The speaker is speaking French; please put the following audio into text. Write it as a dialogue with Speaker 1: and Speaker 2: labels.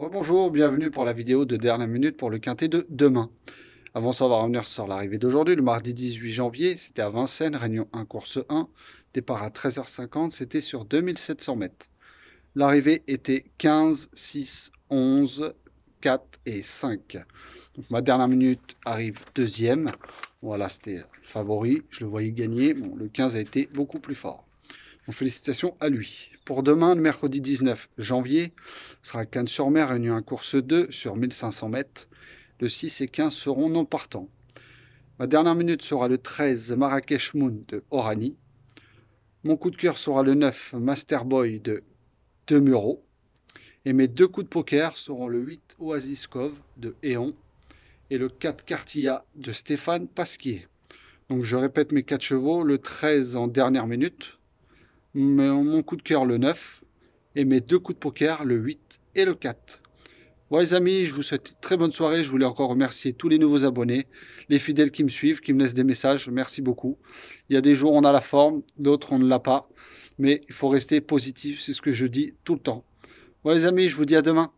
Speaker 1: Bonjour, bienvenue pour la vidéo de dernière minute pour le quintet de demain. Avant ça, on va revenir sur l'arrivée d'aujourd'hui. Le mardi 18 janvier, c'était à Vincennes, Réunion 1, course 1. Départ à 13h50, c'était sur 2700 mètres. L'arrivée était 15, 6, 11, 4 et 5. Donc, ma dernière minute arrive deuxième. Voilà, c'était favori. Je le voyais gagner. Bon, le 15 a été beaucoup plus fort félicitations à lui. Pour demain, le mercredi 19 janvier, sera Cannes-sur-Mer réunion en course 2 sur 1500 mètres. Le 6 et 15 seront non partants. Ma dernière minute sera le 13 Marrakech Moon de Orani. Mon coup de cœur sera le 9 Masterboy de Demuro. Et mes deux coups de poker seront le 8 Oasis Cove de Eon et le 4 Cartilla de Stéphane Pasquier. Donc je répète mes 4 chevaux, le 13 en dernière minute, mon coup de cœur le 9 et mes deux coups de poker le 8 et le 4. Bon les amis, je vous souhaite une très bonne soirée. Je voulais encore remercier tous les nouveaux abonnés, les fidèles qui me suivent, qui me laissent des messages. Merci beaucoup. Il y a des jours on a la forme, d'autres on ne l'a pas. Mais il faut rester positif, c'est ce que je dis tout le temps. Bon les amis, je vous dis à demain.